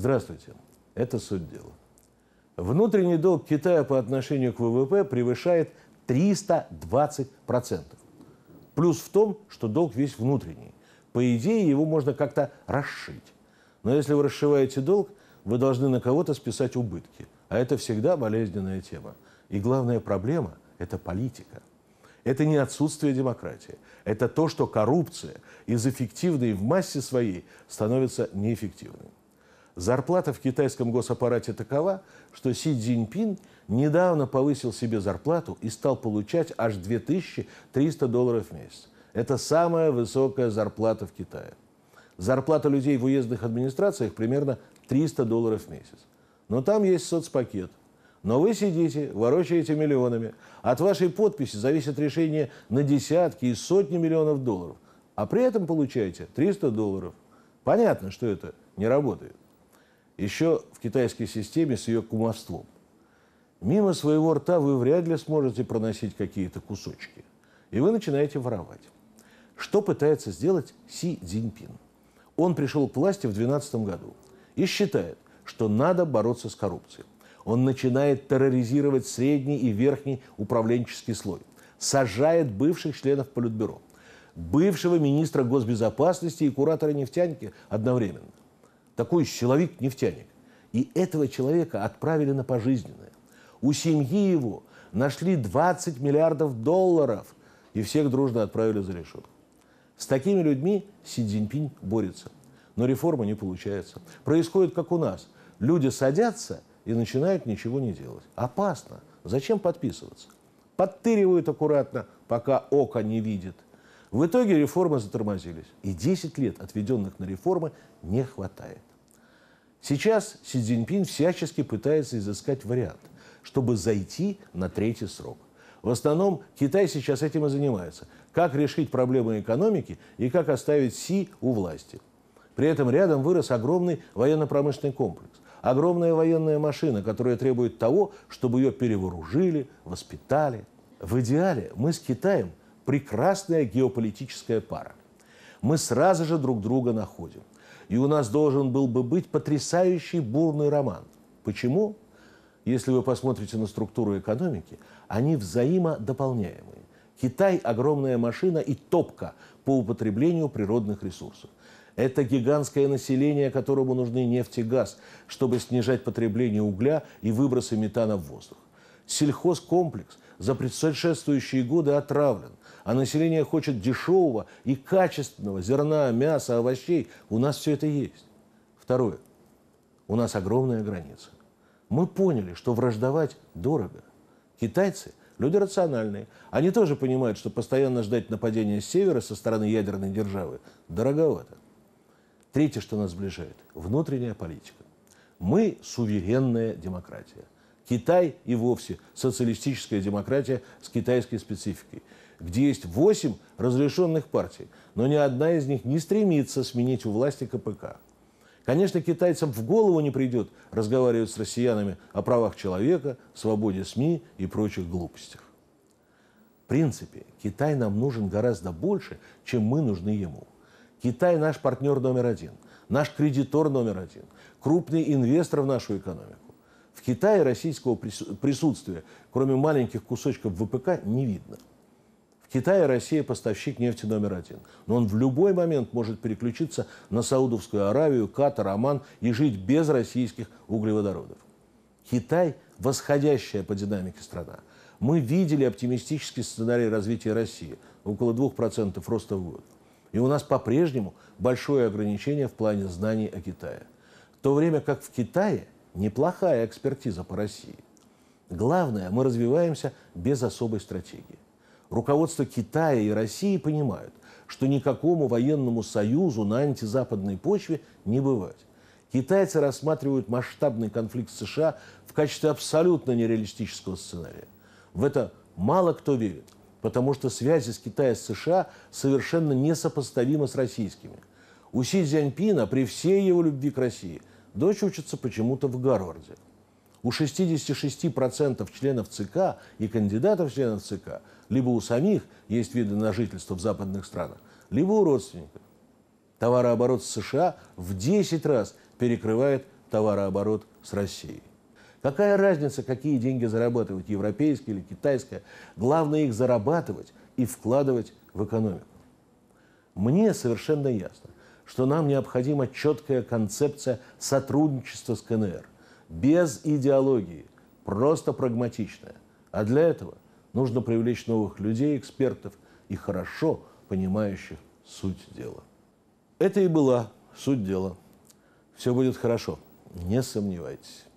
Здравствуйте. Это суть дела. Внутренний долг Китая по отношению к ВВП превышает 320%. Плюс в том, что долг весь внутренний. По идее, его можно как-то расшить. Но если вы расшиваете долг, вы должны на кого-то списать убытки. А это всегда болезненная тема. И главная проблема – это политика. Это не отсутствие демократии. Это то, что коррупция из эффективной в массе своей становится неэффективной. Зарплата в китайском госаппарате такова, что Си Цзиньпин недавно повысил себе зарплату и стал получать аж 2300 долларов в месяц. Это самая высокая зарплата в Китае. Зарплата людей в уездных администрациях примерно 300 долларов в месяц. Но там есть соцпакет. Но вы сидите, ворочаете миллионами. От вашей подписи зависит решение на десятки и сотни миллионов долларов. А при этом получаете 300 долларов. Понятно, что это не работает еще в китайской системе с ее кумовством. Мимо своего рта вы вряд ли сможете проносить какие-то кусочки. И вы начинаете воровать. Что пытается сделать Си Цзиньпин? Он пришел к власти в 2012 году и считает, что надо бороться с коррупцией. Он начинает терроризировать средний и верхний управленческий слой. Сажает бывших членов Политбюро, бывшего министра госбезопасности и куратора нефтянки одновременно такой человек-нефтяник. И этого человека отправили на пожизненное. У семьи его нашли 20 миллиардов долларов и всех дружно отправили за решетку. С такими людьми Си Цзиньпинь борется. Но реформа не получается. Происходит как у нас. Люди садятся и начинают ничего не делать. Опасно. Зачем подписываться? Подтыривают аккуратно, пока око не видит. В итоге реформы затормозились. И 10 лет, отведенных на реформы, не хватает. Сейчас Си Цзиньпин всячески пытается изыскать вариант, чтобы зайти на третий срок. В основном Китай сейчас этим и занимается. Как решить проблемы экономики и как оставить Си у власти. При этом рядом вырос огромный военно-промышленный комплекс. Огромная военная машина, которая требует того, чтобы ее перевооружили, воспитали. В идеале мы с Китаем прекрасная геополитическая пара. Мы сразу же друг друга находим – и у нас должен был бы быть потрясающий бурный роман. Почему? Если вы посмотрите на структуру экономики, они взаимодополняемые. Китай – огромная машина и топка по употреблению природных ресурсов. Это гигантское население, которому нужны нефть и газ, чтобы снижать потребление угля и выбросы метана в воздух. Сельхозкомплекс за предшествующие годы отравлен а население хочет дешевого и качественного зерна, мяса, овощей. У нас все это есть. Второе. У нас огромная граница. Мы поняли, что враждовать дорого. Китайцы – люди рациональные. Они тоже понимают, что постоянно ждать нападения с севера со стороны ядерной державы дороговато. Третье, что нас сближает – внутренняя политика. Мы – суверенная демократия. Китай и вовсе социалистическая демократия с китайской спецификой где есть 8 разрешенных партий, но ни одна из них не стремится сменить у власти КПК. Конечно, китайцам в голову не придет разговаривать с россиянами о правах человека, свободе СМИ и прочих глупостях. В принципе, Китай нам нужен гораздо больше, чем мы нужны ему. Китай наш партнер номер один, наш кредитор номер один, крупный инвестор в нашу экономику. В Китае российского присутствия, кроме маленьких кусочков ВПК, не видно – Китай и Россия поставщик нефти номер один. Но он в любой момент может переключиться на Саудовскую Аравию, Катар, Оман и жить без российских углеводородов. Китай – восходящая по динамике страна. Мы видели оптимистический сценарий развития России – около 2% роста в год. И у нас по-прежнему большое ограничение в плане знаний о Китае. В то время как в Китае неплохая экспертиза по России. Главное, мы развиваемся без особой стратегии руководство Китая и России понимают, что никакому военному союзу на антизападной почве не бывать. Китайцы рассматривают масштабный конфликт США в качестве абсолютно нереалистического сценария. В это мало кто верит, потому что связи с Китаем с США совершенно несопоставимы с российскими. У Си Цзяньпина при всей его любви к России дочь учится почему-то в Гарварде – у 66% членов ЦК и кандидатов членов ЦК либо у самих есть виды на жительство в западных странах, либо у родственников. Товарооборот с США в 10 раз перекрывает товарооборот с Россией. Какая разница, какие деньги зарабатывать, европейские или китайская? Главное их зарабатывать и вкладывать в экономику. Мне совершенно ясно, что нам необходима четкая концепция сотрудничества с КНР без идеологии, просто прагматичная. А для этого нужно привлечь новых людей, экспертов и хорошо понимающих суть дела. Это и была суть дела. Все будет хорошо, не сомневайтесь.